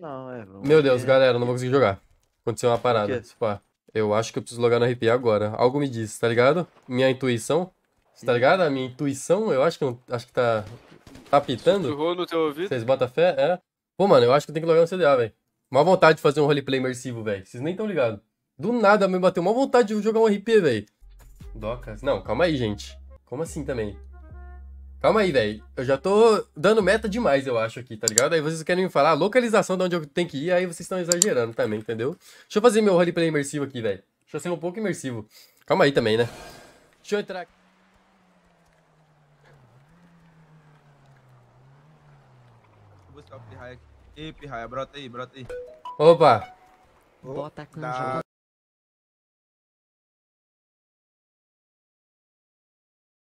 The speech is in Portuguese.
não, é. Meu Deus, ver. É. galera, não vou conseguir jogar. Aconteceu uma parada. Pá, tipo, eu acho que eu preciso logar no RP agora. Algo me diz, tá ligado? Minha intuição. Tá ligado? A minha intuição, eu acho que, não, acho que tá. Tá pitando? no teu ouvido? Vocês botam fé? É. Pô, mano, eu acho que tem tenho que logar no CDA, velho. Má vontade de fazer um roleplay imersivo, velho. Vocês nem estão ligados. Do nada me bateu uma vontade de jogar um RP, velho. Docas. Não, calma aí, gente. Como assim também? Calma aí, velho. Eu já tô dando meta demais, eu acho, aqui, tá ligado? Aí vocês querem me falar a localização de onde eu tenho que ir, aí vocês estão exagerando também, entendeu? Deixa eu fazer meu roleplay imersivo aqui, velho. Deixa eu ser um pouco imersivo. Calma aí também, né? Deixa eu entrar aqui. Ei, pirraia, brota aí, brota aí. Opa! Bota a canja.